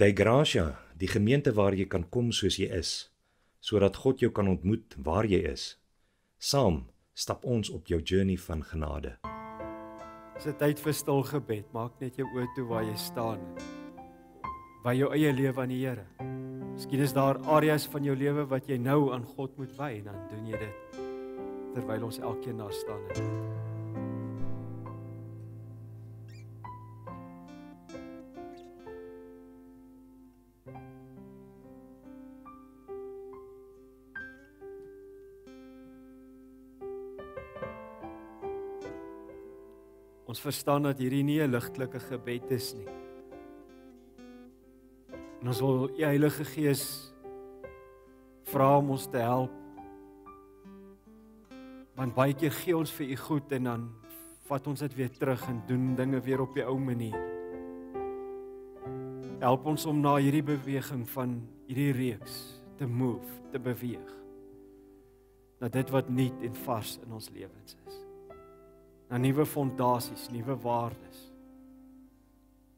Dei Gracia, die gemeente waar jy kan kom soos jy is, sodat God jou kan ontmoet waar jy is. Saam stap ons op jou journey van genade. Dis 'n tyd vir stil gebed. Maak net jou oë toe waar jy staan. Waar jou eie lewe aan die Here. Miskien is daar areas van jou lewe wat jy nou aan God moet wy en dan doen jy dit terwyl ons elkeen daar staan en bid. Ons verstaan dat hierdie nie 'n ligtelike gebed is nie. En ons wil die Heilige Gees vra om ons te help. Want baie keer gee ons vir u goed en dan vat ons dit weer terug en doen dinge weer op die ou manier. Help ons om na hierdie beweging van hierdie reeks te move, te beweeg. Na dit wat nuut en vars in ons lewens is na nuwe fondasies, nuwe waardes.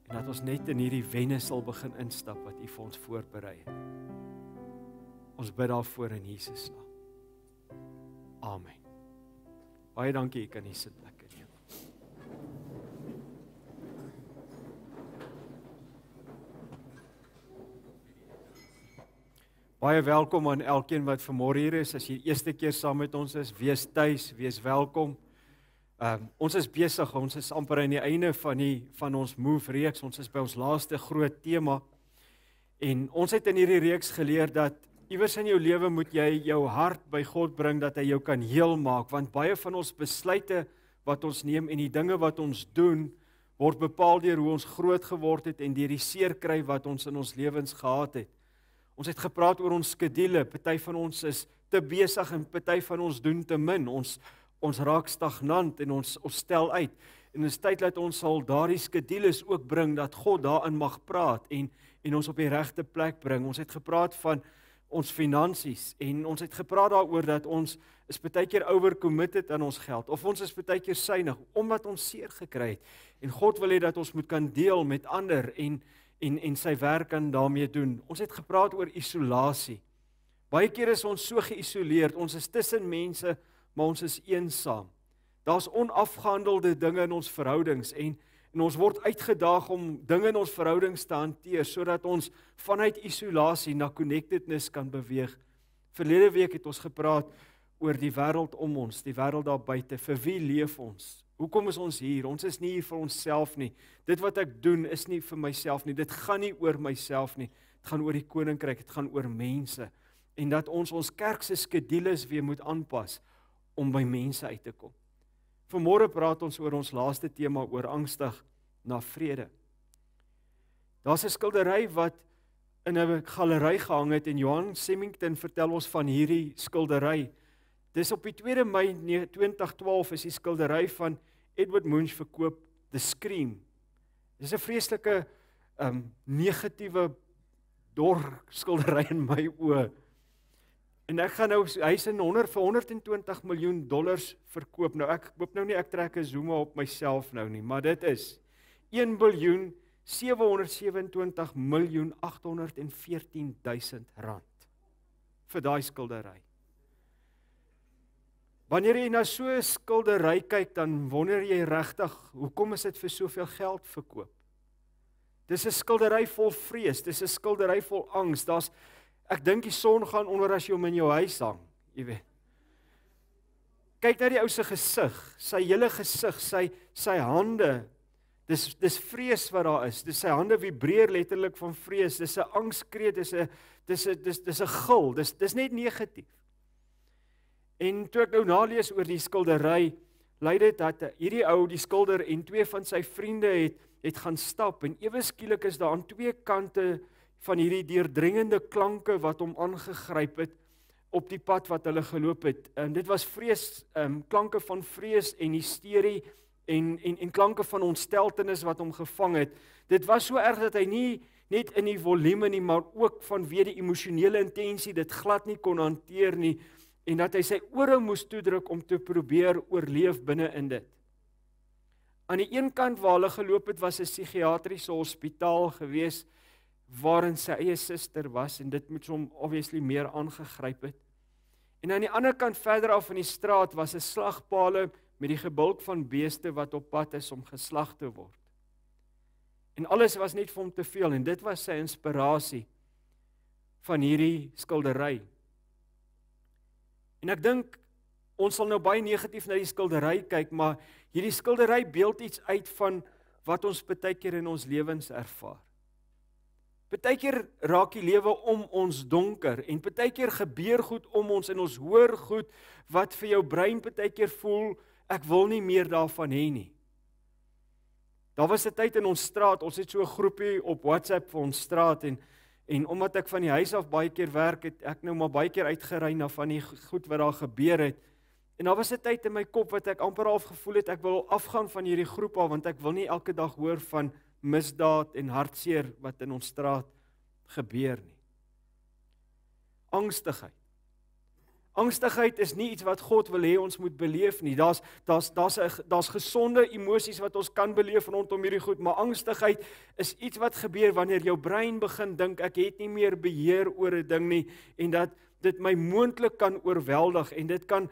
En dat ons net in hierdie wenne sal begin instap wat U vir ons voorberei het. Ons bid daarvoor in Jesus naam. Amen. Baie dankie, ek kan hier sit. Baie welkom aan elkeen wat vanmôre hier is. As jy eerste keer saam met ons is, wees tuis, wees welkom. Ehm um, ons is besig, ons is amper aan die einde van die van ons Move reeks. Ons is by ons laaste groot tema. En ons het in hierdie reeks geleer dat iewers in jou lewe moet jy jou hart by God bring dat hy jou kan heel maak want baie van ons besluite wat ons neem en die dinge wat ons doen word bepaal deur hoe ons groot geword het en deur die seer kry wat ons in ons lewens gehad het. Ons het gepraat oor ons skedules. Party van ons is te besig en party van ons doen te min. Ons ons raak stagnant en ons ons stel uit. En in 'n tyd laat ons sal daardie skedules ook bring dat God daarin mag praat en en ons op die regte plek bring. Ons het gepraat van ons finansies en ons het gepraat daaroor dat ons is baie keer overcommitted aan ons geld of ons is baie keer suinig omdat ons seer gekry het. En God wil hê dat ons moet kan deel met ander en en en sy werk kan daarmee doen. Ons het gepraat oor isolasie. Baie keer is ons so geïsoleerd. Ons is tussen mense maar ons is eensaam. Daar's onafgehandelde dinge in ons verhoudings en en ons word uitgedaag om dinge in ons verhoudings te hanteer sodat ons vanuit isolasie na connectedness kan beweeg. Verlede week het ons gepraat oor die wêreld om ons, die wêreld daar buite. Vir wie leef ons? Hoekom is ons hier? Ons is nie hier vir onsself nie. Dit wat ek doen is nie vir myself nie. Dit gaan nie oor myself nie. Dit gaan oor die koninkryk, dit gaan oor mense en dat ons ons kerk se skedules weer moet aanpas om by mense uit te kom. Vanmôre praat ons oor ons laaste tema oor angstig na vrede. Daar's 'n skildery wat in 'n galery gehang het en Johan Semington vertel ons van hierdie skildery. Dis op die 2 Mei 2012 is die skildery van Edward Munch verkoop The Scream. Dis 'n vreeslike ehm um, negatiewe dor skildery in my oë. En ek gaan nou hy's in 100 vir 120 miljoen dollars verkoop. Nou ek hoop nou nie ek trek 'n zoom op myself nou nie, maar dit is 1 biljoen 727 miljoen 814000 rand vir daai skildery. Wanneer jy na so 'n skildery kyk, dan wonder jy regtig, hoekom is dit vir soveel geld verkoop? Dis 'n skildery vol vrees, dis 'n skildery vol angs. Daar's Ek dink die son gaan onder as jy hom in jou huis hang, jy weet. Kyk na die ou se gesig, sy hele gesig, sy sy hande. Dis dis vrees wat daar is. Dis sy hande vibreer letterlik van vrees. Dis 'n angskreet, dis 'n dis 'n dis dis 'n gil. Dis dis net negatief. En toe ek nou nalees oor die skildery, lei dit dat hierdie ou, die skilder en twee van sy vriende het het gaan stap en ewe skielik is daar aan twee kante van hierdie deurdringende klanke wat hom aangegryp het op die pad wat hulle geloop het. En ehm, dit was vrees, ehm um, klanke van vrees en hysterie en en en klanke van ontsteltenis wat hom gevang het. Dit was so erg dat hy nie net in die volume nie, maar ook vanweë die emosionele intensie dit glad nie kon hanteer nie en dat hy sy ore moes toedruk om te probeer oorleef binne in dit. Aan die een kant waar hulle geloop het was 'n psigiatriese hospitaal geweest waarin sy eie suster was en dit moet hom obviously meer aangegryp het. En aan die ander kant verder af in die straat was 'n slagpale met die gebulk van beeste wat op pad is om geslag te word. En alles was net vir hom te veel en dit was sy inspirasie van hierdie skildery. En ek dink ons sal nou baie negatief na die skildery kyk, maar hierdie skildery beeld iets uit van wat ons baie keer in ons lewens ervaar. Partykeer raak die lewe om ons donker en partykeer gebeur goed om ons en ons hoor goed wat vir jou brein partykeer voel ek wil nie meer daarvan hê nie. Daar was 'n tyd in ons straat, ons het so 'n groepie op WhatsApp vir ons straat en en omdat ek van die huis af baie keer werk het, ek nou maar baie keer uitgery na van die goed wat daar gebeur het. En daar was 'n tyd in my kop wat ek amper half gevoel het ek wil afgaan van hierdie groep al want ek wil nie elke dag hoor van misdaad en hartseer wat in ons straat gebeur nie. Angstigheid. Angstigheid is nie iets wat God wil hê ons moet beleef nie. Daar's daar's daar's 'n daar's gesonde emosies wat ons kan beleef rondom hierdie goed, maar angstigheid is iets wat gebeur wanneer jou brein begin dink ek het nie meer beheer oor 'n ding nie en dat dit my moontlik kan oorweldig en dit kan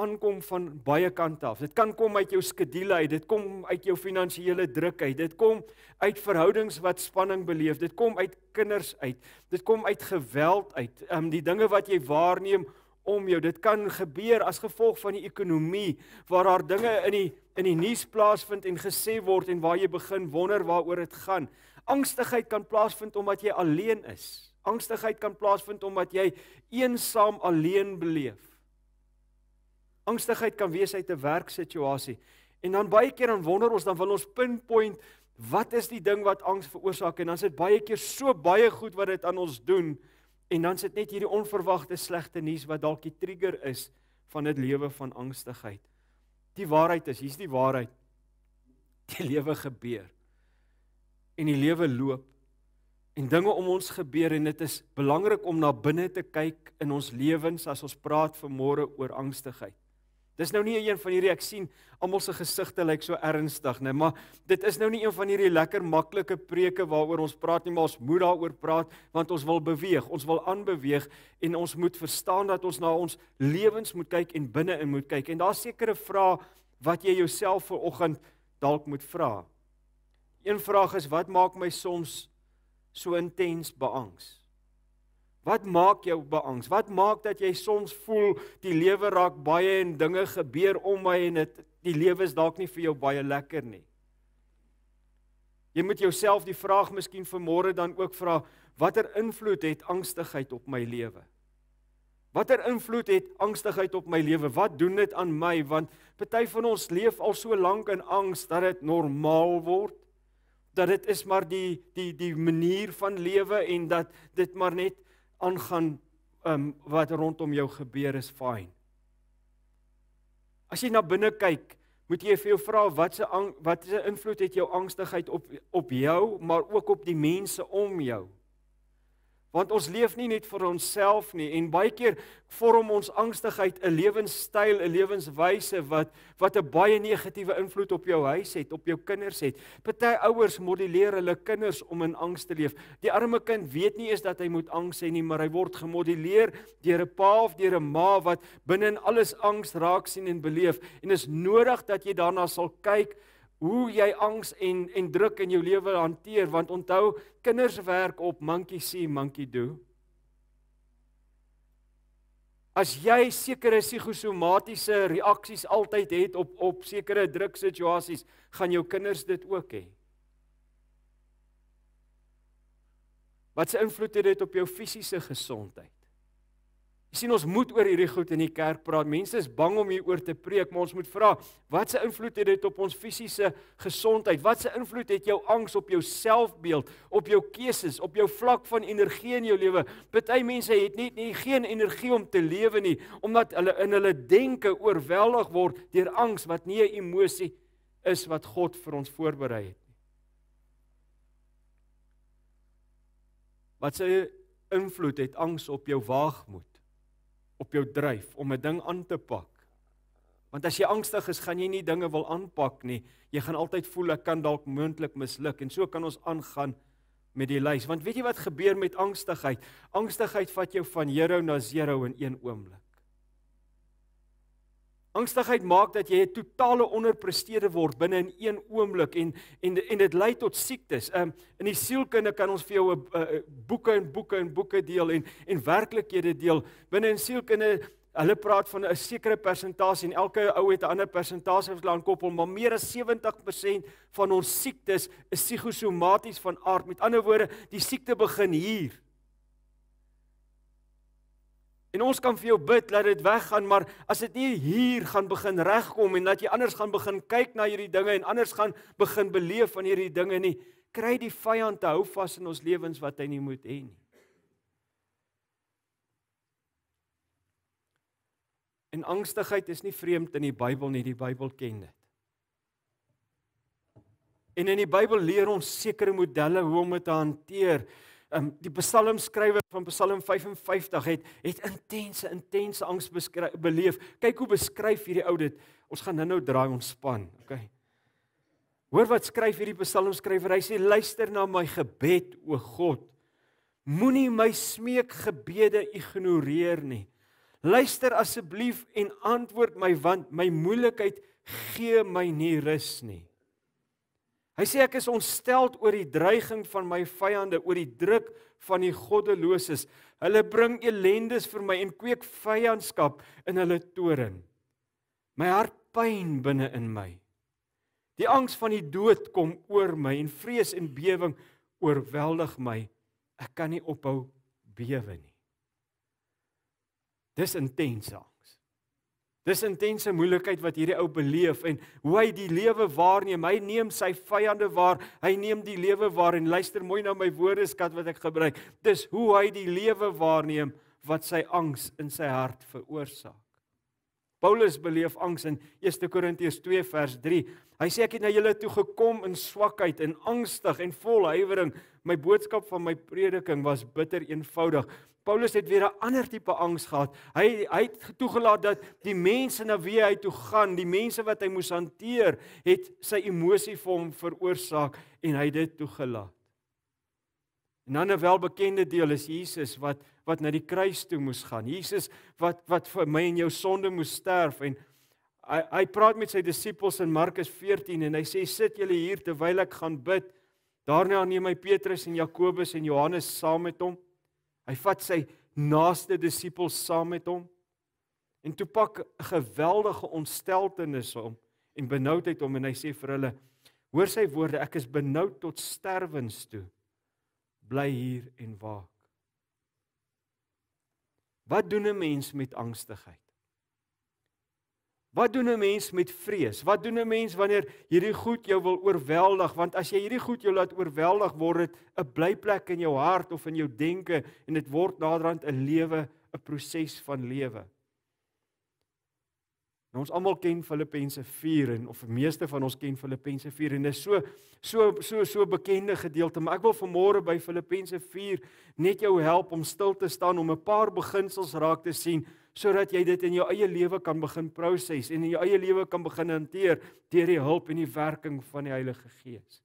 aankom van baie kante af. Dit kan kom uit jou skedule uit, dit kom uit jou finansiële druk uit, dit kom uit verhoudings wat spanning beleef, dit kom uit kinders uit, dit kom uit geweld uit. Ehm um, die dinge wat jy waarneem om jou, dit kan gebeur as gevolg van die ekonomie waar daar dinge in die in die nuus plaasvind en gesê word en waar jy begin wonder waaroor dit gaan. Angstigheid kan plaasvind omdat jy alleen is. Angstigheid kan plaasvind omdat jy eensaam alleen beleef. Angstigheid kan wees uit 'n werksituasie. En dan baie keer dan wonder ons dan wil ons pinpoint wat is die ding wat angs veroorsaak en dan sit baie keer so baie goed wat dit aan ons doen en dan sit net hierdie onverwagte slegte nuus wat dalk die trigger is van dit lewe van angstigheid. Die waarheid is, hier's die waarheid. Die lewe gebeur. En die lewe loop en dinge om ons gebeur en dit is belangrik om na binne te kyk in ons lewens as ons praat vanmôre oor angstigheid. Dis nou nie een van hierdie ek sien almal se gesigte lyk like so ernstig nê, maar dit is nou nie een van hierdie lekker maklike preke waaroor ons praat nie, maar ons moet daaroor praat want ons wil beweeg, ons wil aanbeweeg en ons moet verstaan dat ons na ons lewens moet kyk en binne-in moet kyk en daar sekere vrae wat jy jouself vanoggend dalk moet vra. Een vraag is wat maak my soms so intens beangs? Wat maak jou beangs? Wat maak dat jy soms voel die lewe raak baie en dinge gebeur om my en dit die lewe is dalk nie vir jou baie lekker nie. Jy moet jouself die vraag miskien vanmôre dan ook vra watter invloed het angstigheid op my lewe? Watter invloed het angstigheid op my lewe? Wat doen dit aan my? Want party van ons leef al so lank in angs dat dit normaal word. Dat dit is maar die die die manier van lewe en dat dit maar net aangaan um, wat rondom jou gebeur is fyn. As jy na binne kyk, moet jy vir jou vra wat se wat se invloed het jou angstigheid op op jou, maar ook op die mense om jou? want ons leef nie net vir onsself nie en baie keer vorm ons angstigheid 'n lewenstyl, 'n lewenswyse wat wat 'n baie negatiewe invloed op jou huis het, op jou kinders het. Party ouers modelleer hulle kinders om in angs te leef. Die arme kind weet nie eens dat hy moet angs hê nie, maar hy word gemodelleer deur 'n pa of deur 'n ma wat binne in alles angs raak sien en beleef en is nodig dat jy daarna sal kyk hoe jy angs en en druk in jou lewe hanteer want onthou kinders werk op monkey see monkey do. As jy sekere psigosomatiese reaksies altyd het op op sekere druksituasies, gaan jou kinders dit ook hê. Wat se invloed het dit op jou fisiese gesondheid? Jy sien ons moet oor hierdie goed in die kerk praat. Mense is bang om hieroor te preek, maar ons moet vra, wat se invloed het dit op ons fisiese gesondheid? Wat se invloed het jou angs op jou selfbeeld, op jou keuses, op jou vlak van energie in jou lewe? Party mense het net nie geen energie om te lewe nie, omdat hulle in hulle denke oorweldig word deur angs wat nie 'n emosie is wat God vir ons voorberei het nie. Wat se invloed het angs op jou waagmoed? op jou dryf om 'n ding aan te pak. Want as jy angstig is, gaan jy nie dinge wil aanpak nie. Jy gaan altyd voel ek kan dalk moontlik misluk en so kan ons aangaan met die lys. Want weet jy wat gebeur met angstigheid? Angstigheid vat jou van 0 na 0 in een oomblik. Angstigheid maak dat jy 'n totale onderpresteerder word binne in een oomblik en en en dit lei tot siektes. Um, in die sielkunde kan ons vir jou 'n uh, boeke en boeke en boeke deel en en werklikhede deel. Binne in sielkunde, hulle praat van 'n sekere persentasie en elke ou het 'n ander persentasie wat aan koppel, maar meer as 70% van ons siektes is psigosomaties van aard. Met ander woorde, die siekte begin hier. En ons kan vir jou bid dat dit weggaan, maar as dit nie hier gaan begin regkom en dat jy anders gaan begin kyk na hierdie dinge en anders gaan begin beleef van hierdie dinge nie, kry die vyand te hou vas in ons lewens wat hy nie moet hê nie. En angstigheid is nie vreemd in die Bybel nie, die Bybel ken dit. En in die Bybel leer ons sekere modelle hoe om dit te hanteer um, die psalmskrywer van Psalm 55 het het intense intense angs beleef. Kyk hoe beskryf hierdie ou dit. Ons gaan nou-nou draai ontspan, okay? Hoor wat skryf hierdie psalmskrywer. Hy sê luister na my gebed o God. Moenie my smeekgebede ignoreer nie. Luister asseblief en antwoord my want my moeilikheid gee my nie rus nie. Hy sê ek is ontsteld oor die dreiging van my vyande, oor die druk van die goddeloses. Hulle bring elendes vir my en kweek vyandskap in hulle toren. My hart pyn binne in my. Die angs van die dood kom oor my en vrees en bewering oorweldig my. Ek kan nie ophou bewe nie. Dis intense angs. Dis intense moeilikheid wat hierdie ou beleef en hoe hy die lewe waarneem. Hy neem sy vyande waar. Hy neem die lewe waar en luister mooi na my woorde skat wat ek gebruik. Dis hoe hy die lewe waarneem wat sy angs in sy hart veroorsaak. Paulus beleef angs in 1 Korintiërs 2 vers 3. Hy sê ek het na julle toe gekom in swakheid en angstig en vol huiwering. My boodskap van my prediking was bitter eenvoudig. Paulus het weer 'n ander tipe angs gehad. Hy hy het toegelaat dat die mense na wie hy toe gaan, die mense wat hy moes hanteer, het sy emosie vir hom veroorsaak en hy het dit toegelaat. En dan 'n welbekende deel is Jesus wat wat na die kruis toe moes gaan. Jesus wat wat vir my en jou sonde moes sterf en hy hy praat met sy disippels in Markus 14 en hy sê sit julle hier terwyl ek gaan bid. Daarna neem hy Petrus en Jakobus en Johannes saam met hom Hy vat sy naaste disippels saam met hom en toe pak 'n geweldige ontsteltenis hom en benoudheid hom en hy sê vir hulle: "Hoor sy woorde, ek is benoud tot sterwens toe. Bly hier en waak." Wat doen 'n mens met angstigheid? Wat doen 'n mens met vrees? Wat doen 'n mens wanneer hierdie goed jou wil oorweldig? Want as jy hierdie goed jou laat oorweldig word, dit 'n blyplek in jou hart of in jou denke en dit word naderhand 'n lewe, 'n proses van lewe. En nou, ons almal ken Filippense 4 en of die meeste van ons ken Filippense 4 en dit is so so so so bekende gedeelte, maar ek wil vanmôre by Filippense 4 net jou help om stil te staan om 'n paar beginsels raak te sien sodat jy dit in jou eie lewe kan begin proses en in jou eie lewe kan begin hanteer deur die hulp en die werking van die Heilige Gees.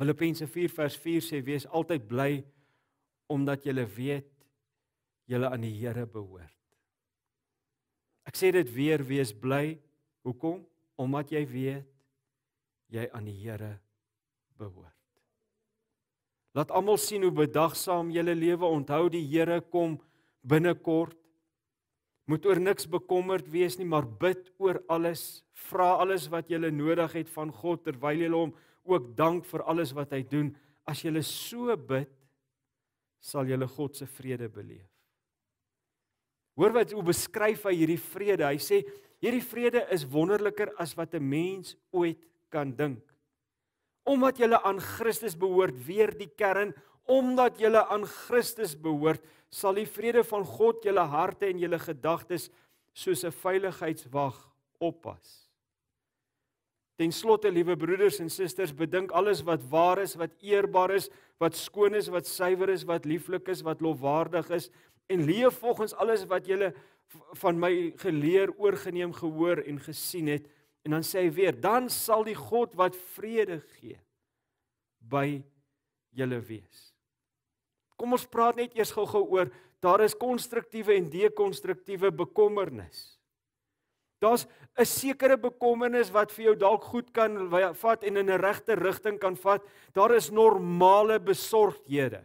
Filippense 4:4 sê wees altyd bly omdat jy weet jy aan die Here behoort. Ek sê dit weer wees bly hoekom? Omdat jy weet jy aan die Here behoort. Laat almal sien hoe bedagsaam jy lewe. Onthou die Here kom binnekort. Moet oor niks bekommerd wees nie, maar bid oor alles. Vra alles wat jy nodig het van God terwyl jy hom ook dank vir alles wat hy doen. As jy so bid, sal jy God se vrede beleef. Hoor wat hoe beskryf hy hierdie vrede? Hy sê hierdie vrede is wonderliker as wat 'n mens ooit kan dink. Omdat jy aan Christus behoort, weer die kern omdat julle aan Christus behoort, sal die vrede van God julle harte en julle gedagtes soos 'n veiligheidswag oppas. Ten slotte, liewe broeders en susters, bedink alles wat waar is, wat eerbaar is, wat skoon is, wat suiwer is, wat lieflik is, wat lofwaardig is en leef volgens alles wat julle van my geleer, oorgeneem, gehoor en gesien het. En dan sê hy weer, dan sal die God wat vrede gee by julle wees. Kom ons praat net eers gou-gou oor daar is konstruktiewe en dekonstruktiewe bekommernis. Daar's 'n sekere bekommernis wat vir jou dalk goed kan vat en in 'n regte rigting kan vat. Daar is normale besorgdhede.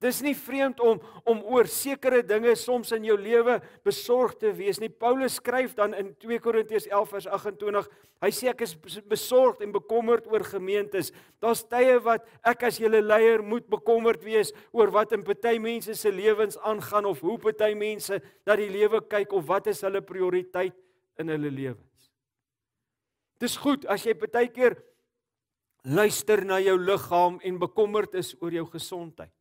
Dis nie vreemd om om oor sekere dinge soms in jou lewe besorg te wees nie. Paulus skryf dan in 2 Korintiërs 11 vers 28. Hy sê ek is besorgd en bekommerd oor gemeentes. Daar's tye wat ek as julle leier moet bekommerd wees oor wat in party mense se lewens aangaan of hoe party mense na die lewe kyk of wat is hulle prioriteit in hulle lewens. Dis goed as jy partykeer luister na jou liggaam en bekommerd is oor jou gesondheid.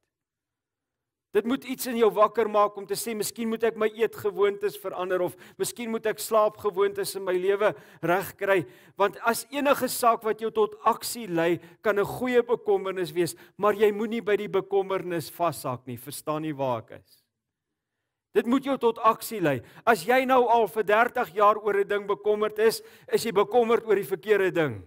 Dit moet iets in jou wakker maak om te sê miskien moet ek my eetgewoontes verander of miskien moet ek slaapgewoontes in my lewe regkry want as enige saak wat jou tot aksie lei kan 'n goeie bekommernis wees maar jy moenie by die bekommernis vashak nie verstaan nie waar ek is Dit moet jou tot aksie lei as jy nou al vir 30 jaar oor 'n ding bekommerd is is jy bekommerd oor die verkeerde ding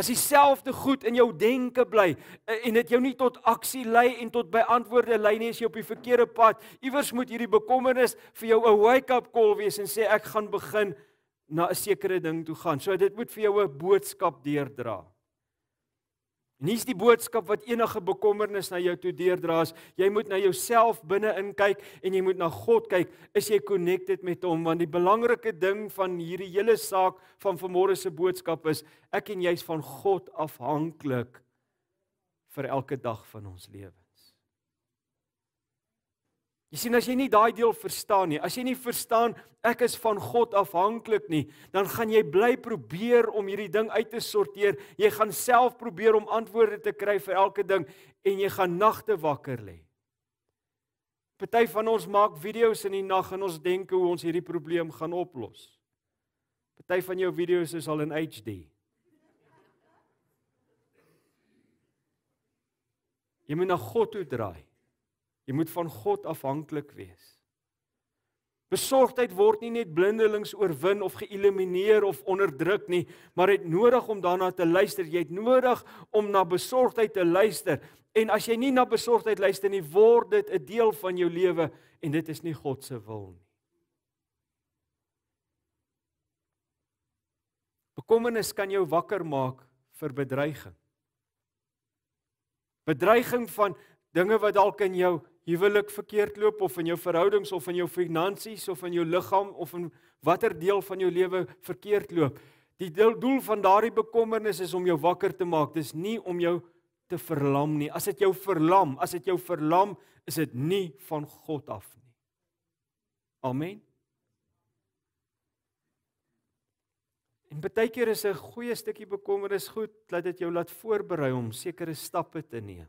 As dieselfde goed in jou denke bly eh, en dit jou nie tot aksie lei en tot beantwoorde lei nie as jy op die verkeerde pad. Iewers moet hierdie bekommernis vir jou 'n wake-up call wees en sê ek gaan begin na 'n sekere ding toe gaan. So dit moet vir jou 'n boodskap deurdra. En hier's die boodskap wat enige bekommernis na jou toe deurdraas. Jy moet na jouself binne-in kyk en jy moet na God kyk. Is jy connected met hom? Want die belangrike ding van hierdie hele saak van vanmôre se boodskap is ek en jy's van God afhanklik vir elke dag van ons lewe. Jy sien as jy nie daai deel verstaan nie, as jy nie verstaan ek is van God afhanklik nie, dan gaan jy bly probeer om hierdie ding uit te sorteer. Jy gaan self probeer om antwoorde te kry vir elke ding en jy gaan nagte wakker lê. Party van ons maak video's in die nag en ons dink hoe ons hierdie probleem gaan oplos. Party van jou video's is al in HD. Jy moet na God toe draai. Jy moet van God afhanklik wees. Besorgdheid word nie net blindelings oorwin of geëlimineer of onderdruk nie, maar dit nodig om daarna te luister. Jy het nodig om na besorgdheid te luister. En as jy nie na besorgdheid luister nie, word dit 'n deel van jou lewe en dit is nie God se wil nie. Bekommernis kan jou wakker maak vir bedreiging. Bedreiging van dinge wat dalk in jou huwelik verkeerd loop of in jou verhoudings of in jou finansies of in jou liggaam of in watter deel van jou lewe verkeerd loop. Die doel van daardie bekommernis is om jou wakker te maak. Dis nie om jou te verlam nie. As dit jou verlam, as dit jou verlam, is dit nie van God af nie. Amen. En baie keer is 'n goeie stukkie bekommernis goed, laat dit jou laat voorberei om sekere stappe te neem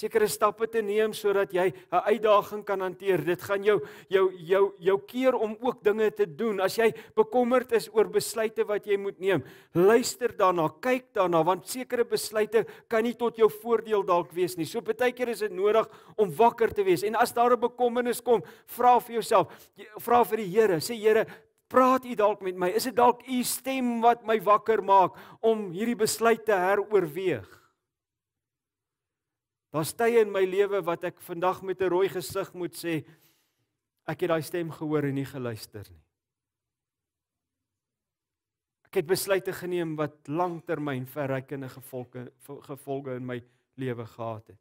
sekere stappe te neem sodat jy 'n uitdaging kan hanteer. Dit gaan jou jou jou jou keer om ook dinge te doen. As jy bekommerd is oor besluite wat jy moet neem, luister daarna, kyk daarna want sekere besluite kan nie tot jou voordeel dalk wees nie. So baie keer is dit nodig om wakker te wees. En as daar 'n bekommernis kom, vra vir jouself, vra vir die Here, sê Here Praat u dalk met my? Is dit dalk u stem wat my wakker maak om hierdie besluit te heroorweeg? Daar's tye in my lewe wat ek vandag met 'n rooi gesig moet sê ek het daai stem gehoor en nie geluister nie. Ek het besluite geneem wat langtermyn verrykende gevolge gevolge in my lewe gehad het.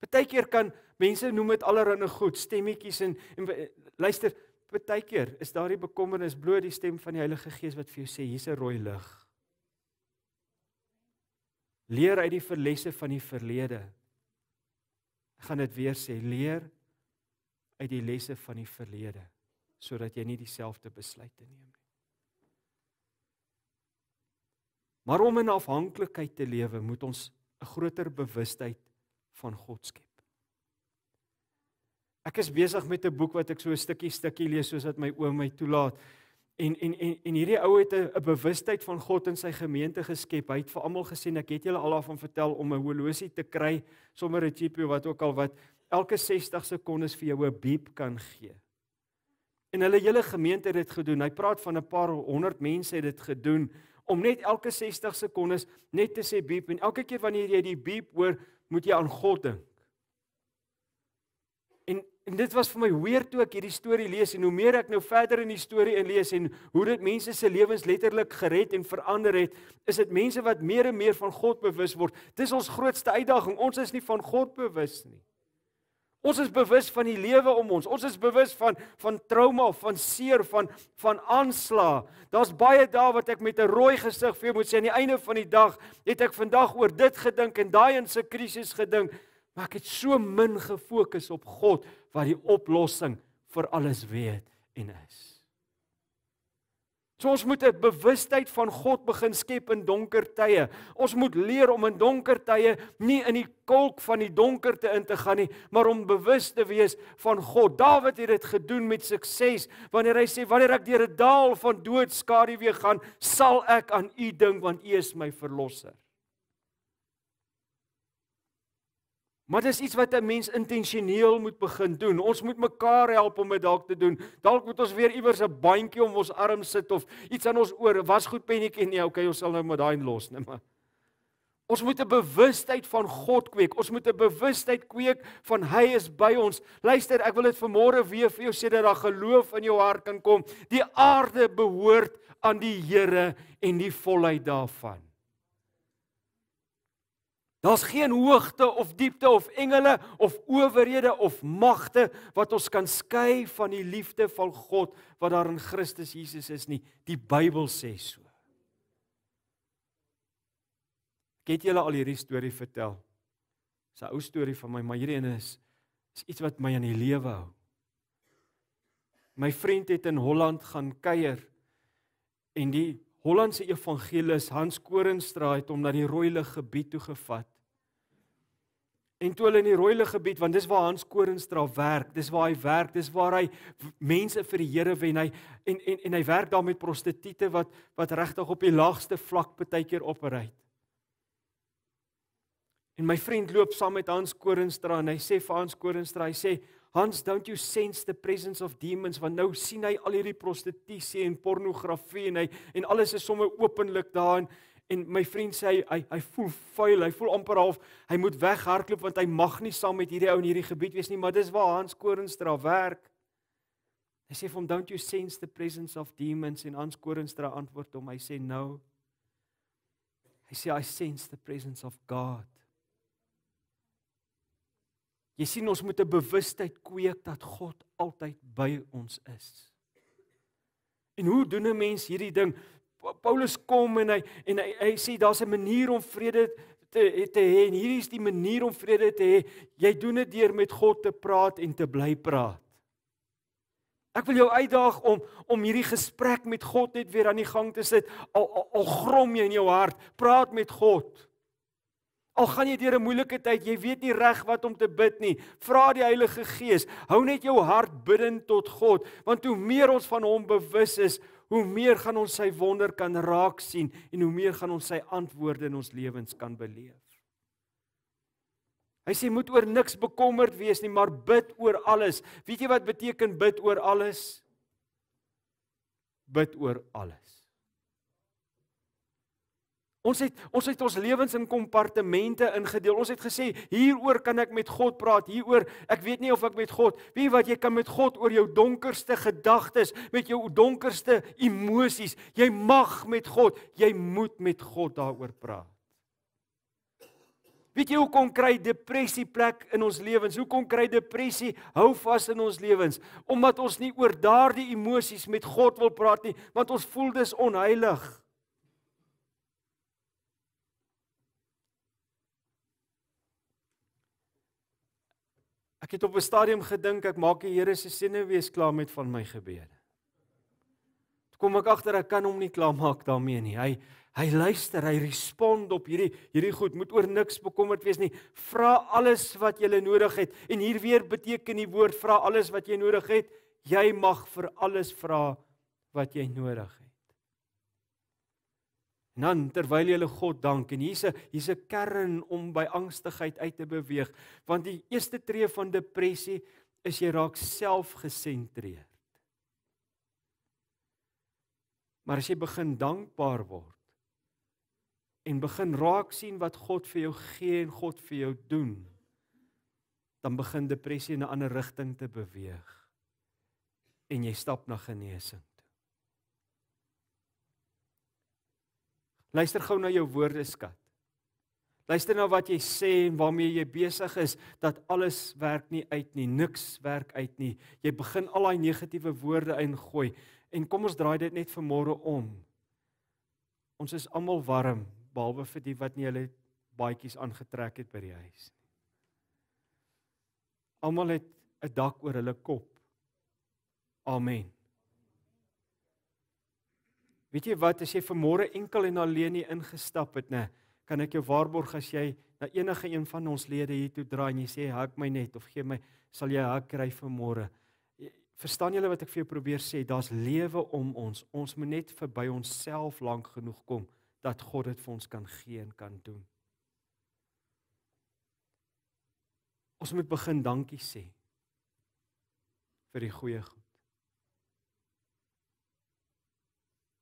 Partykeer kan mense noem dit allerhande goed, stemmetjies en, en luister, partykeer is daardie bekommernis bloot die stem van die Heilige Gees wat vir jou sê hier's 'n rooi lig. Leer uit die verlesse van die verlede. Ek gaan dit weer sê, leer uit die lesse van die verlede sodat jy nie dieselfde besluite neem nie. Maar om in afhanklikheid te lewe, moet ons 'n groter bewustheid van God skep. Ek is besig met 'n boek wat ek so 'n stukkie stukkie lees soos wat my oom my toelaat. En en en en hierdie ou het 'n bewustheid van God in sy gemeente geskep. Hy het vir almal gesê, "Ek het julle al daarvan vertel om 'n holosie te kry, sommer 'n GPU wat ook al wat elke 60 sekondes vir jou 'n beep kan gee." En hulle hele gemeente het dit gedoen. Hy praat van 'n paar 100 mense het dit gedoen om net elke 60 sekondes net te sê beep en elke keer wanneer jy die beep hoor, moet jy aan God dink. En dit was vir my weer toe ek hierdie storie lees en hoe meer ek nou verder in die storie inlees en hoe dit mense se lewens letterlik gered en verander het, is dit mense wat meer en meer van God bewus word. Dis ons grootste uitdaging. Ons is nie van God bewus nie. Ons is bewus van die lewe om ons. Ons is bewus van van trauma, van seer, van van aanslag. Daar's baie dae wat ek met 'n rooi gesig vir moet sê aan die einde van die dag het ek vandag oor dit gedink en daai en se krisis gedink. Maar ek het so min gefokus op God wat die oplossing vir alles weet en is. So ons moet 'n bewustheid van God begin skep in donker tye. Ons moet leer om in donker tye nie in die kolk van die donkerte in te gaan nie, maar om bewus te wees van God. Dawid het dit gedoen met sukses wanneer hy sê wanneer ek deur 'n daal van dood skaduwee gaan, sal ek aan U dink want U is my verlosser. Maar dis iets wat 'n mens intentioneel moet begin doen. Ons moet mekaar help om dit dalk te doen. Dalk moet ons weer iewers 'n bandjie om ons arm sit of iets aan ons oor. Was goed pennetjie nie, okay, ons sal nou met daai los, nee maar. Ons moet 'n bewustheid van God kweek. Ons moet 'n bewustheid kweek van hy is by ons. Luister, ek wil dit vanmôre weer vir jou sê dat daar geloof in jou hart kan kom. Die aarde behoort aan die Here en die volheid daarvan. Daar's geen hoogte of diepte of engele of owerhede of magte wat ons kan skei van die liefde van God wat daar in Christus Jesus is nie. Die Bybel sê so. Ek het julle al hierdie storie vertel. Dis 'n ou storie van my, maar hierdie een is is iets wat my aan die lewe hou. My vriend het in Holland gaan kuier en die Hollandse evangelis Hans Korenstra het hom na die rooi lig gebied toe gevat. En toe hulle in die rooi lig gebied, want dis waar Hans Korenstra werk, dis waar hy werk, dis waar hy mense vir die Here wen. Hy en en en hy werk daar met prostituie wat wat regtig op die laagste vlak baie keer opreit. En my vriend loop saam met Hans Korenstra en hy sê vir Hans Korenstra, hy sê Hans, don't you sense the presence of demons want nou sien hy al hierdie prostitusie en pornografie en hy en alles is sommer openlik daar en en my vriend sê hy hy, hy voel vuil, hy voel amper half hy moet weghardloop want hy mag nie saam met hierdie ou in hierdie gebied wees nie, maar dis waar Hans Korenstra werk. Hy sê vir hom, don't you sense the presence of demons en Hans Korenstra antwoord hom, hy sê nou. Hy sê I sense the presence of God. Jy sien ons moet 'n bewustheid kweek dat God altyd by ons is. En hoe doen 'n mens hierdie ding? Paulus kom en hy en hy, hy sê daar's 'n manier om vrede te te hê en hier is die manier om vrede te hê. Jy doen dit deur met God te praat en te bly praat. Ek wil jou uitdaag om om hierdie gesprek met God net weer aan die gang te sit. Al, al, al grom jy in jou hart, praat met God. Al gaan jy deur 'n moeilike tyd, jy weet nie reg wat om te bid nie. Vra die Heilige Gees. Hou net jou hart bidend tot God, want hoe meer ons van hom bewus is, hoe meer gaan ons sy wonder kan raak sien en hoe meer gaan ons sy antwoorde in ons lewens kan beleef. Hy sê moet oor niks bekommerd wees nie, maar bid oor alles. Weet jy wat beteken bid oor alles? Bid oor alles. Ons het ons het ons lewens in kompartemente ingedeel. Ons het gesê hieroor kan ek met God praat, hieroor ek weet nie of ek met God. Weet wat jy kan met God oor jou donkerste gedagtes, met jou donkerste emosies. Jy mag met God, jy moet met God daaroor praat. Weet jy hoekom kry depressie plek in ons lewens? Hoekom kry depressie hou vas in ons lewens? Omdat ons nie oor daardie emosies met God wil praat nie, want ons voel dis onheilig. Ek het op 'n stadium gedink ek maak die Here se sinne wees klaar met van my gebede. Toe kom ek agter ek kan hom nie klaar maak daarmee nie. Hy hy luister, hy respond op hierdie hierdie goed. Moet oor niks bekommerd wees nie. Vra alles wat jy nodig het. En hier weer beteken die woord vra alles wat jy nodig het. Jy mag vir alles vra wat jy nodig het. En dan terwyl jy hulle God dank en hier's 'n hier's 'n kern om by angstigheid uit te beweeg, want die eerste tree van depressie is jy raak selfgesentreerd. Maar as jy begin dankbaar word en begin raak sien wat God vir jou gee en God vir jou doen, dan begin depressie in 'n ander rigting te beweeg en jy stap na genesing. Luister gou na jou woorde, skat. Luister na wat jy sê en waarmee jy besig is dat alles werk nie uit nie, niks werk uit nie. Jy begin al daai negatiewe woorde ingooi en kom ons draai dit net vanmôre om. Ons is almal warm behalwe vir die wat nie hulle baadjies aangetrek het by die huis nie. Almal het 'n dak oor hulle kop. Amen. Weet jy wat as jy vanmôre enkel en alleen hier ingestap het, né? Kan ek jou waarborg as jy na enige een van ons lede hier toe draai en jy sê hak my net of gee my, sal jy hak kry vanmôre. Verstaan julle wat ek vir jou probeer sê? Daar's lewe om ons. Ons moet net verby onsself lank genoeg kom dat God dit vir ons kan gee en kan doen. Ons moet begin dankie sê vir die goeie goed.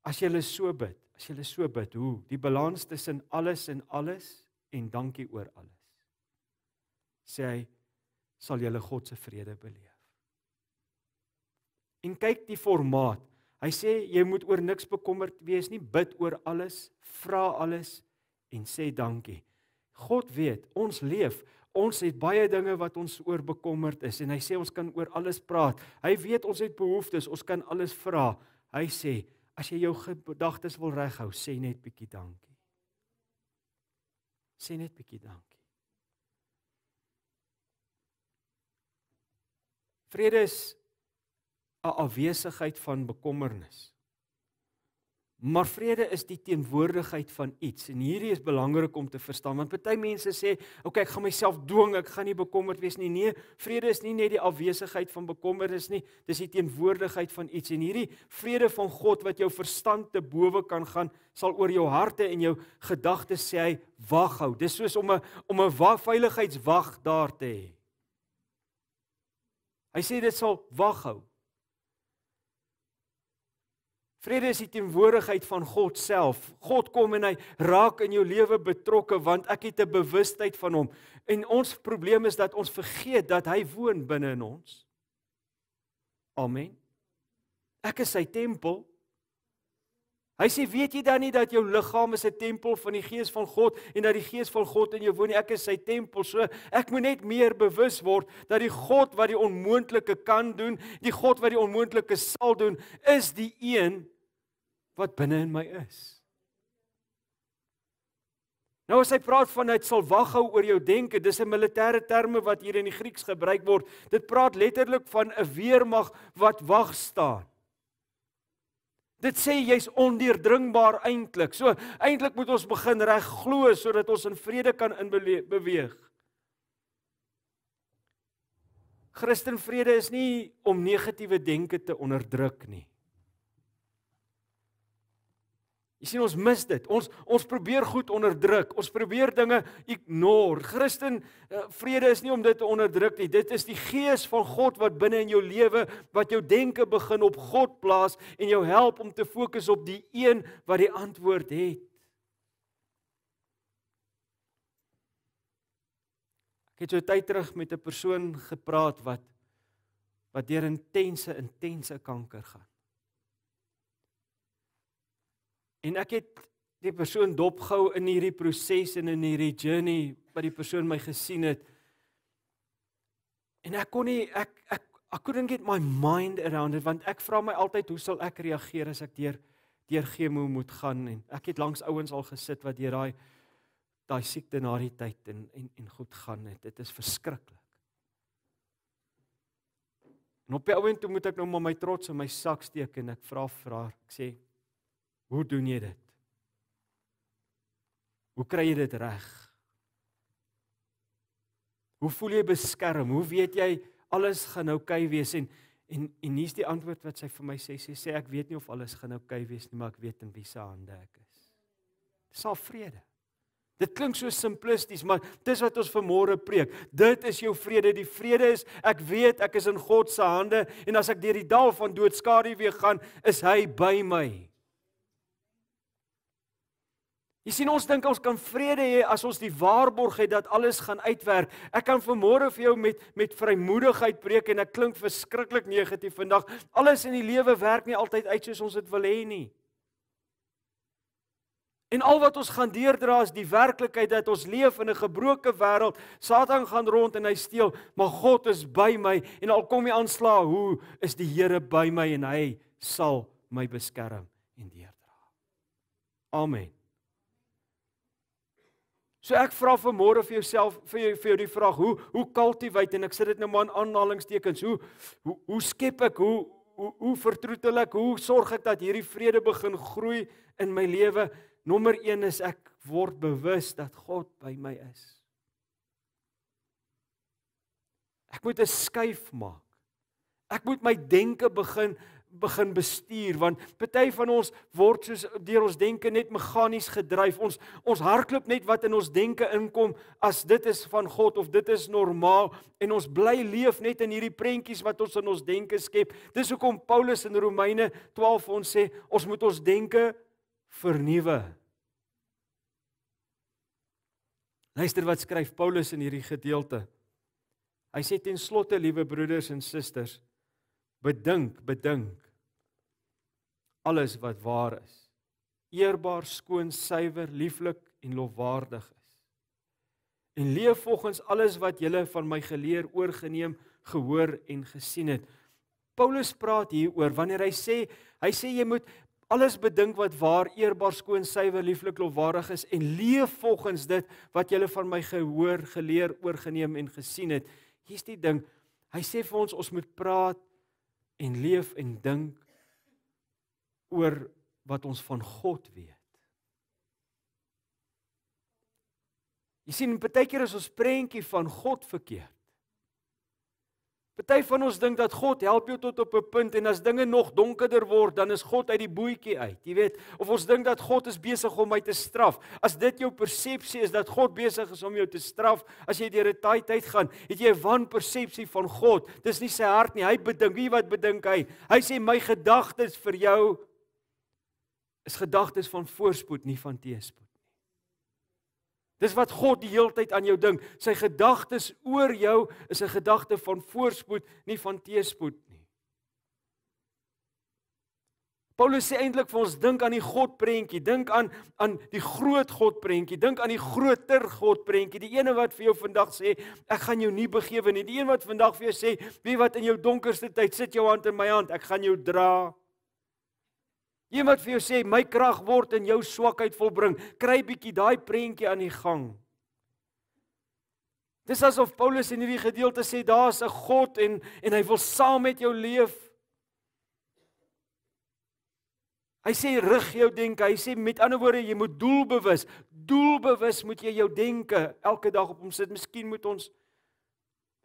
As jy hulle so bid, as jy hulle so bid, hoe die balans tussen alles en alles en dankie oor alles. Sê hy sal julle God se vrede beleef. En kyk die formaat. Hy sê jy moet oor niks bekommerd wees nie, bid oor alles, vra alles en sê dankie. God weet, ons leef Ons het baie dinge wat ons oor bekommerd is en hy sê ons kan oor alles praat. Hy weet ons het behoeftes, ons kan alles vra. Hy sê, As jy jou gedagtes wil reghou, sê net bietjie dankie. Sê net bietjie dankie. Vrede is 'n afwesigheid van bekommernis. Maar vrede is die teenwoordigheid van iets en hierdie is belangrik om te verstaan want baie mense sê, "Oké, okay, ek gaan myself dwing, ek gaan nie bekommerd wees nie." Nee, vrede is nie net die afwesigheid van bekommernis nie, dis die teenwoordigheid van iets en hierdie vrede van God wat jou verstand te bowe kan gaan, sal oor jou harte en jou gedagtes sê hy wag hou. Dis soos om 'n om 'n veiligheidswag daar te hê. Hy sê dit sal wag hou. Vrede is die teenwoordigheid van God self. God kom en hy raak in jou lewe betrokke want ek het 'n bewustheid van hom. En ons probleem is dat ons vergeet dat hy woon binne in ons. Amen. Ek is sy tempel. Hy sê weet jy dan nie dat jou liggaam is 'n tempel van die Gees van God en dat die Gees van God in jou woon nie. Ek is sy tempel. So ek moet net meer bewus word dat die God wat die onmoontlike kan doen, die God wat die onmoontlike sal doen, is die een wat binne in my is. Nou as hy praat van hy sal waghou oor jou denke, dis 'n militêre terme wat hier in die Grieks gebruik word. Dit praat letterlik van 'n weermag wat wag staan. Dit sê jy's ondeurdringbaar eintlik. So eintlik moet ons begin reg glo sodat ons in vrede kan inbeweeg. Christen vrede is nie om negatiewe denke te onderdruk nie. Jy sien ons mis dit. Ons ons probeer goed onderdruk. Ons probeer dinge ignore. Christen eh, vrede is nie om dit te onderdruk nie. Dit is die gees van God wat binne in jou lewe wat jou denke begin op God plaas en jou help om te fokus op die een wat die antwoord het. Ek het so tyd terug met 'n persoon gepraat wat wat deur intense intense kanker gaan. En ek het die persoon dopgehou in hierdie proses en in hierdie journey wat die persoon my gesien het. En ek kon nie ek ek I couldn't get my mind around it want ek vra my altyd hoe sal ek reageer as ek deur deur chemo moet gaan en ek het langs ouens al gesit wat deur daai daai siekte na die tyd en en en goed gaan het. Dit is verskriklik. En op 'n oomblik moet ek nou maar my trots in my sak steek en ek vra vir haar. Ek sê, Hoe doen jy dit? Hoe kry jy dit reg? Hoe voel jy beskerm? Hoe weet jy alles gaan oukei okay wees en en en hier's die antwoord wat sy vir my sê. Sy sê ek weet nie of alles gaan oukei okay wees nie, maar ek weet in wie se hande ek is. Dis al vrede. Dit klink so simplisties, maar dis wat ons vanmôre preek. Dit is jou vrede. Die vrede is ek weet ek is in God se hande en as ek deur die dal van dood skaduwee gaan, is hy by my. Jy sien ons dink ons kan vrede hê as ons die waarborg het dat alles gaan uitwerk. Ek kan vanmôre vir jou met met vrymoedigheid preek en dit klink verskriklik negatief vandag. Alles in die lewe werk nie altyd uit soos ons dit wil hê nie. En al wat ons gaan deurdra is die werklikheid dat ons leef in 'n gebroke wêreld. Satan gaan rond en hy steel, maar God is by my en al kom die aanslag, hoe is die Here by my en hy sal my beskerm en deurdra. Amen. So ek vra vir môre vir jouself vir jou vir jou die vraag hoe hoe cultivate en ek sit dit nou maar in aanhalingstekens hoe hoe hoe skep ek hoe hoe hoe vertroetel ek hoe sorg ek dat hierdie vrede begin groei in my lewe nommer 1 is ek word bewus dat God by my is ek moet 'n skuif maak ek moet my denke begin begin bestuur want baie van ons word soos deur ons denke net meganies gedryf. Ons ons hardloop net wat in ons denke inkom as dit is van God of dit is normaal en ons bly leef net in hierdie prentjies wat ons in ons denke skep. Dis hoekom Paulus in Romeine 12 ons sê ons moet ons denke vernuwe. Luister wat skryf Paulus in hierdie gedeelte. Hy sê ten slotte, liewe broeders en susters, bedink, bedink alles wat waar is. Eerbaar, skoon, suiwer, lieflik en lofwaardig is. En leef volgens alles wat jy van my geleer, oorgeneem, gehoor en gesien het. Paulus praat hier oor wanneer hy sê, hy sê jy moet alles bedink wat waar, eerbaar, skoon, suiwer, lieflik, lofwaardig is en leef volgens dit wat jy van my gehoor, geleer, oorgeneem en gesien het. Hier's die ding. Hy sê vir ons ons moet praat en leef en dink oor wat ons van God weet. Jy sien, baie keer is ons prentjie van God verkeerd. Party van ons dink dat God help jou tot op 'n punt en as dinge nog donkerder word, dan is God uit die boetjie uit, jy weet. Of ons dink dat God is besig om my te straf. As dit jou persepsie is dat God besig is om jou te straf as jy deur 'n taai tyd gaan, het jy 'n wanpersepsie van God. Dis nie sy hart nie. Hy bedink, wie wat bedink hy? Hy sê my gedagtes vir jou is gedagtes van voorspoed, nie van teëspoed. Dis wat God die heeltyd aan jou dink. Sy gedagtes oor jou is 'n gedagte van voorspoed, nie van teëspoed nie. Paulus sê eintlik vir ons dink aan die God prentjie, dink aan aan die groot God prentjie, dink aan die groter God prentjie, die ene wat vir jou vandag sê, ek gaan jou nie begewen nie. Die een wat vandag vir jou sê, weet wat in jou donkerste tyd sit jou hand in my hand, ek gaan jou dra. Iemand vir jou sê my krag word in jou swakheid volbring. Kry bietjie daai prentjie aan die gang. Dis asof Paulus in hierdie gedeelte sê daar's 'n God en en hy wil saam met jou leef. Hy sê rig jou denke. Hy sê met ander woorde jy moet doelbewus, doelbewus moet jy jou denke elke dag op hom sit. Miskien moet ons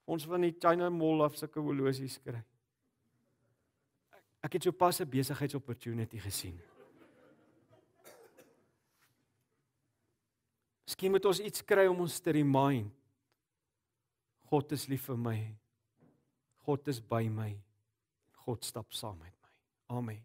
ons van die China Mall af sulke holosies kry. Ek het sopas 'n besigheidsopportunity gesien. Miskien moet ons iets kry om ons te remind. God is lief vir my. God is by my. God stap saam met my. Amen.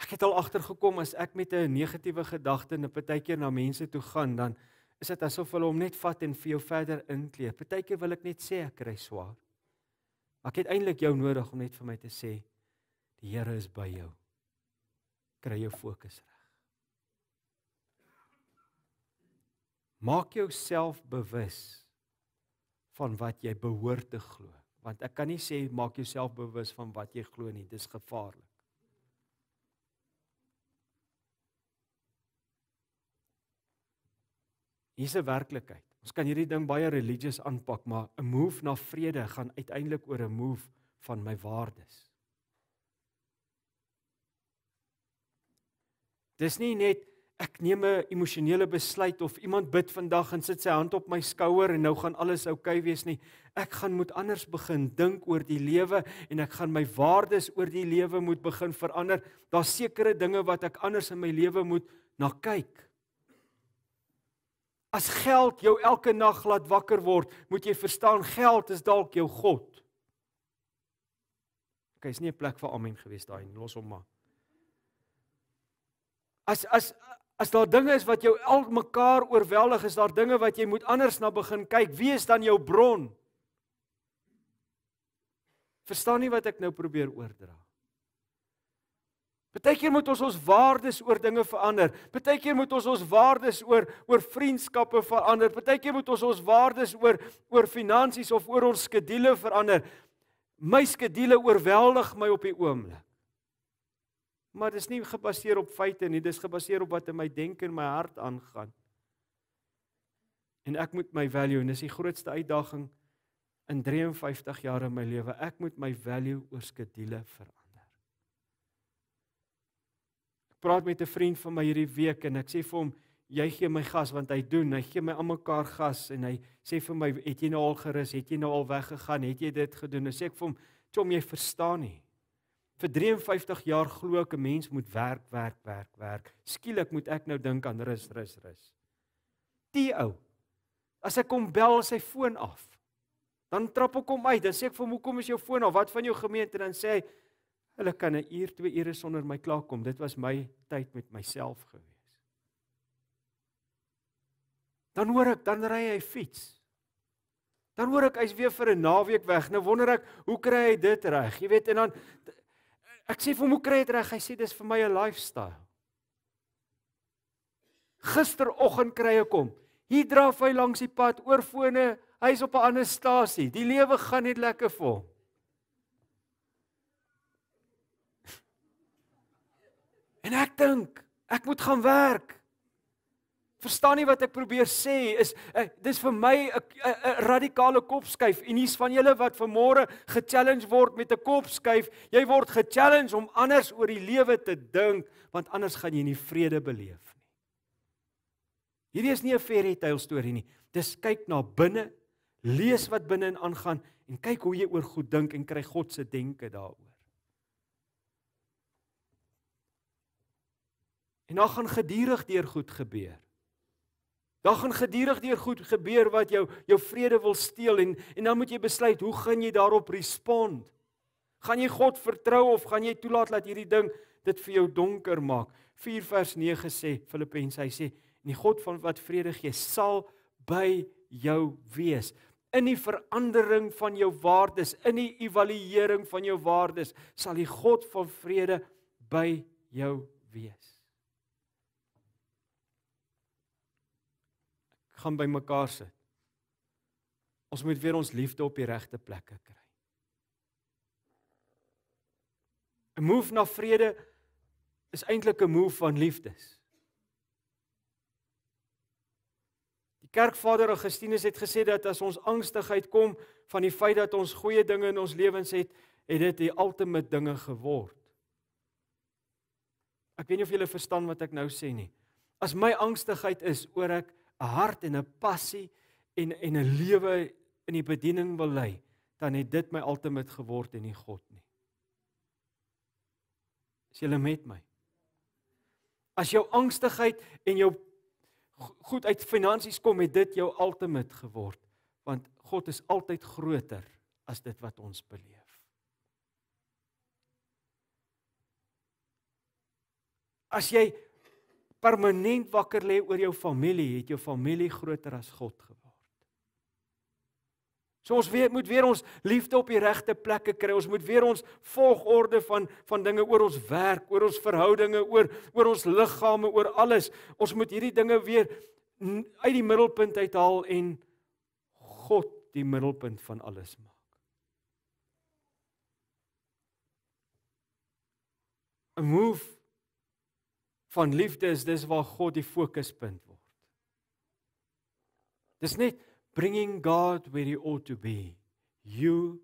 Ek het al agtergekom as ek met 'n negatiewe gedagte net partykeer na mense toe gaan, dan is dit asof hulle hom net vat en vir jou verder inkleep. Partykeer wil ek net sê ek kry swaar. Ek het eintlik jou nodig om net vir my te sê die Here is by jou. Kry jou fokus reg. Maak jouself bewus van wat jy behoort te glo, want ek kan nie sê maak jouself bewus van wat jy glo nie, dis gevaarlik. Hierse werklikheid. Ons kan hierdie ding baie religious aanpak, maar 'n move na vrede gaan uiteindelik oor 'n move van my waardes. Dis nie net ek neem 'n emosionele besluit of iemand bid vandag en sit sy hand op my skouer en nou gaan alles oukei okay wees nie. Ek gaan moet anders begin dink oor die lewe en ek gaan my waardes oor die lewe moet begin verander. Daar's sekere dinge wat ek anders in my lewe moet na kyk. As geld jou elke nag laat wakker word, moet jy verstaan geld is dalk jou god. OK, is nie 'n plek vir amen gewees daai nie. Los hom maar. As as as daar dinge is wat jou almekaar oorweldig, is daar dinge wat jy moet anders na begin kyk. Wie is dan jou bron? Verstaan nie wat ek nou probeer oordra nie. Partykeer moet ons ons waardes oor dinge verander. Partykeer moet ons ons waardes oor oor vriendskappe verander. Partykeer moet ons ons waardes oor oor finansies of oor ons skedules verander. My skedule oorweldig my op die oomblik. Maar dit is nie gebaseer op feite nie, dis gebaseer op wat in my denke en my hart aangaan. En ek moet my value, en dis die grootste uitdaging in 53 jaar in my lewe, ek moet my value oor skedules verander praat met 'n vriend van my hierdie week en ek sê vir hom jy gee my gas want hy doen hy gee my almekaar gas en hy sê vir my het jy nou al gerus het jy nou al weggegaan het jy dit gedoen en sê ek vir hom Tom jy verstaan nie vir 53 jaar glo ek 'n mens moet werk werk werk werk skielik moet ek nou dink aan rus rus rus die ou as ek hom bel sy foon af dan trap ek hom uit dan sê ek vir hom hoekom is jou foon af wat van jou gemeente dan sê hy Hulle kan 'n uur, twee ure sonder my klaarkom. Dit was my tyd met myself gewees. Dan hoor ek, dan ry hy fiets. Dan hoor ek hy's weer vir 'n naweek weg. Nou wonder ek, hoe kry hy dit reg? Jy weet, en dan ek sê vir hom, hoe kry jy dit reg? Hy sê dis vir my 'n lifestyle. Gisteroggend kry ek hom. Hier draf hy langs die pad oor fone. Hy's op 'n anderstasie. Die lewe gaan net lekker vir hom. En ek dink ek moet gaan werk. Verstaan nie wat ek probeer sê is eh, dis vir my 'n eh, eh, radikale kopskuif en hier's van julle wat vanmôre ge-challenge word met 'n kopskuif, jy word ge-challenge om anders oor die lewe te dink want anders gaan jy nie vrede beleef nie. Hierdie is nie 'n fairy tale storie nie. Dis kyk na binne, lees wat binne in aangaan en kyk hoe jy oor goed dink en kry God se denke daaroor. En dan gaan gedurig deur goed gebeur. Dan gaan gedurig deur goed gebeur wat jou jou vrede wil steel en en dan moet jy besluit hoe gaan jy daarop respond? Gaan jy God vertrou of gaan jy toelaat dat hierdie ding dit vir jou donker maak? 4 vers 9 sê Filippense hy sê en die God van wat vrede gee sal by jou wees in die verandering van jou waardes in die evaluering van jou waardes sal die God van vrede by jou wees. gaan by mekaar sit. Ons moet weer ons liefde op die regte plekke kry. 'n Move na vrede is eintlik 'n move van liefdes. Die Kerkvader Augustinus het gesê dat as ons angstigheid kom van die feit dat ons goeie dinge in ons lewens het, het dit die ultimate dinge geword. Ek weet nie of julle verstaan wat ek nou sê nie. As my angstigheid is oor ek 'n hart en 'n passie en en 'n lewe in die bediening wil lei, dan het dit my ultimate geword en nie God nie. Is julle met my? As jou angstigheid en jou goed uit finansies kom, het dit jou ultimate geword, want God is altyd groter as dit wat ons beleef. As jy permanent wakker lê oor jou familie, het jou familie groter as God geword. So ons weet moet weer ons liefde op die regte plekke kry. Ons moet weer ons volgorde van van dinge oor ons werk, oor ons verhoudinge, oor oor ons liggame, oor alles. Ons moet hierdie dinge weer uit die middelpunt uithaal en God die middelpunt van alles maak. 'n Move van liefde is dis waar God die fokuspunt word. Dis net bringing God where he ought to be. You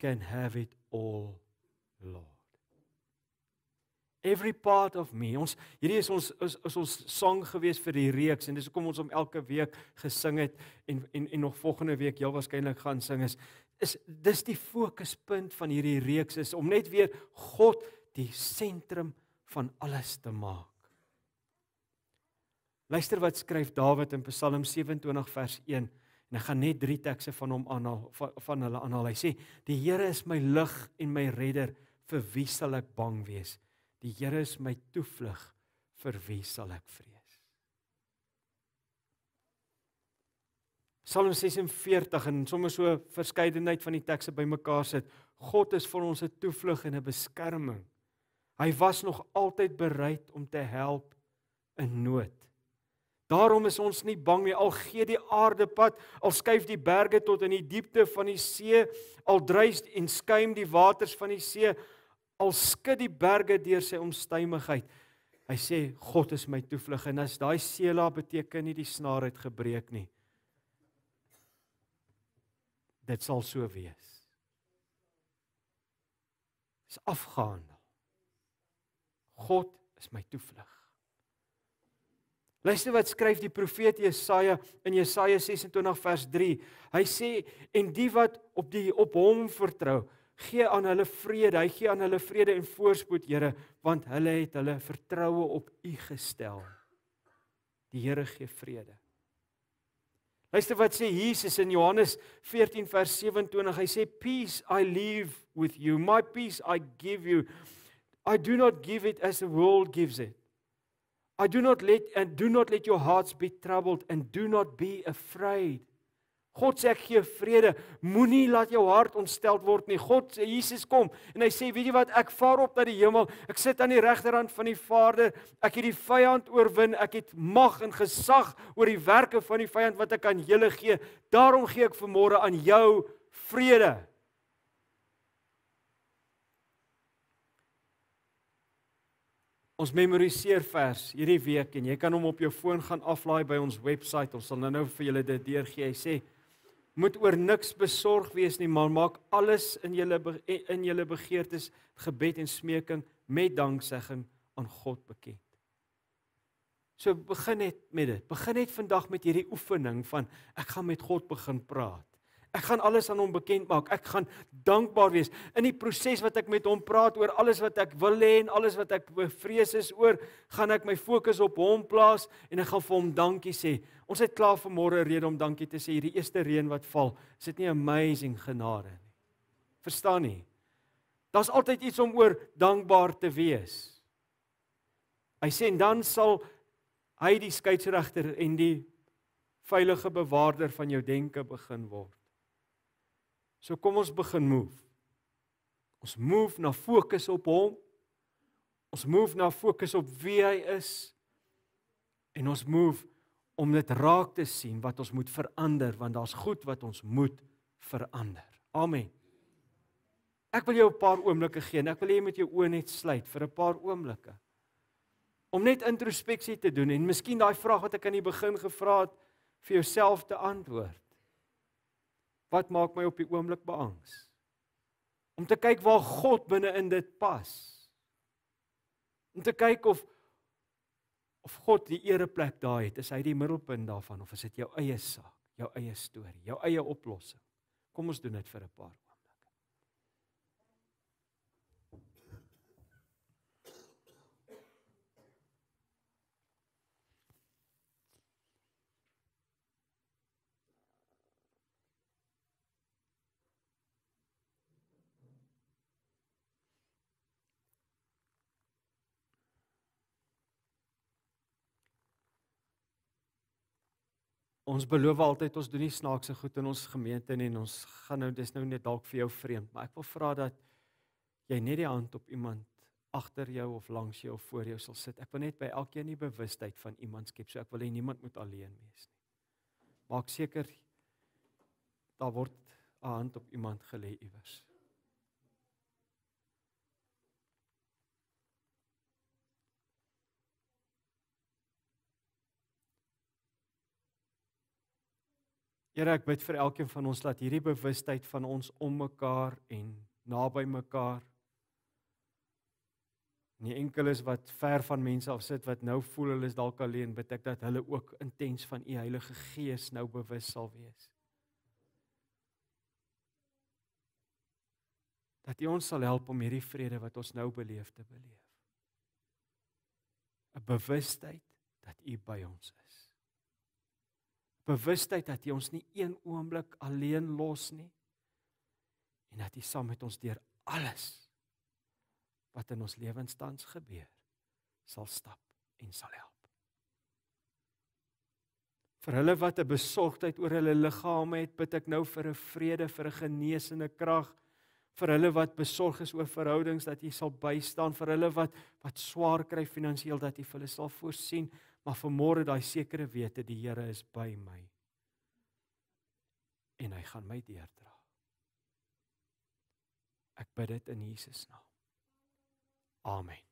can have it all, Lord. Every part of me. Ons hierdie is ons is, is ons sang gewees vir die reeks en dis hoekom ons hom elke week gesing het en en en nog volgende week heel waarskynlik gaan sing is is dis die fokuspunt van hierdie reeks is om net weer God die sentrum van alles te maak. Luister wat skryf Dawid in Psalm 27 vers 1 en ek gaan net drie tekste van hom aanhaal van, van hulle aanhaal. Hy sê: "Die Here is my lig en my redder, vir wie sal ek bang wees? Die Here is my toevlug, vir wie sal ek vrees?" Psalm 46 en sommer so verskeidenheid van die tekste bymekaar sit. God is vir ons 'n toevlug en 'n beskerming. Hy was nog altyd bereid om te help in nood. Daarom is ons nie bang nie al gee die aarde pad, al skuif die berge tot in die diepte van die see, al dreis en skuim die waters van die see, al skud die berge deur sy omstuimigheid. Hy sê God is my toevlug en as daai sela beteken nie die snaar het gebreek nie. Dit sal so wees. Dis afgaan. God is my toevlug. Luister wat skryf die profeet Jesaja in Jesaja 26 vers 3. Hy sê en die wat op die op hom vertrou, gee aan hulle vrede. Hy gee aan hulle vrede en voorspoed, Here, want hulle het hulle vertroue op U gestel. Die Here gee vrede. Luister wat sê Jesus in Johannes 14 vers 27. Hy sê peace I leave with you. My peace I give you. I do not give it as the world gives it. I do not let and do not let your hearts be troubled and do not be afraid. God sê ek gee vrede. Moenie laat jou hart ontstel word nie. God sê Jesus kom en hy sê weet jy wat ek vaar op na die hemel. Ek sit aan die regterhand van die Vader. Ek het die vyand oorwin. Ek het mag en gesag oor die werke van die vyand wat ek aan julle gee. Daarom gee ek vanmôre aan jou vrede. Ons memoriseer vers hierdie week en jy kan hom op jou foon gaan aflaai by ons webwerf. Ons sal nou-nou vir julle dit deurgee. Hy sê: Moet oor niks besorg wees nie, maar maak alles in julle in julle begeertes, gebed en smeking met danksegging aan God bekend. So begin net met dit. Begin net vandag met hierdie oefening van ek gaan met God begin praat. Ek gaan alles aan hom bekend maak. Ek gaan dankbaar wees in die proses wat ek met hom praat oor alles wat ek wil hê en alles wat ek bevrees is oor, gaan ek my fokus op hom plaas en ek gaan vir hom dankie sê. Ons het klaar vir môre rede om dankie te sê hierdie eerste reën wat val. Is dit nie amazing genade nie? Verstaan nie. Daar's altyd iets om oor dankbaar te wees. Hy sê en dan sal hy die skeieregter en die veilige bewaarder van jou denke begin word. So kom ons begin move. Ons move na fokus op hom. Ons move na fokus op wie hy is. En ons move om dit raak te sien wat ons moet verander want daar's goed wat ons moet verander. Amen. Ek wil jou 'n paar oomblikke gee en ek wil hê jy moet jou oë net sluit vir 'n paar oomblikke. Om net introspeksie te doen en miskien daai vraag wat ek aan die begin gevra het vir jouself te antwoord wat maak my op die oomblik beangs? Om te kyk waar God binne in dit pas. Om te kyk of of God die ereplek daar het, is hy die middelpunt daarvan of is dit jou eie saak, jou eie storie, jou eie oplossing? Kom ons doen dit vir 'n paar ons beloof altyd ons doen nie snaakse goed in ons gemeente nie en ons gaan nou dis nou net dalk vir jou vreemd, maar ek wil vra dat jy net die hand op iemand agter jou of langs jou of voor jou sal sit. Ek wil net by elkeen die bewustheid van iemand skep. So ek wil hê niemand moet alleen wees nie. Maak seker daar word 'n hand op iemand gelê iewers. Here, ek bid vir elkeen van ons dat hierdie bewustheid van ons om mekaar en naby mekaar nie enkel is wat ver van mense af sit wat nou voel hulle is dalk alleen, bid ek dat hulle ook intens van u Heilige Gees nou bewus sal wees. Dat U ons sal help om hierdie vrede wat ons nou beleef te beleef. 'n Bewustheid dat U by ons is bewustheid dat U ons nie een oomblik alleen los nie en dat U saam met ons deur alles wat in ons lewens tans gebeur sal stap en sal help. Vir hulle wat 'n besorgdheid oor hulle liggame het, bid ek nou vir 'n vrede, vir 'n genesende krag. Vir hulle wat besorg is oor verhoudings dat jy sal bystaan, vir hulle wat wat swaar kry finansiëel dat jy vir hulle sal voorsien, maar vanmôre daai sekere wete die Here is by my en hy gaan my deerdra. Ek bid dit in Jesus naam. Amen.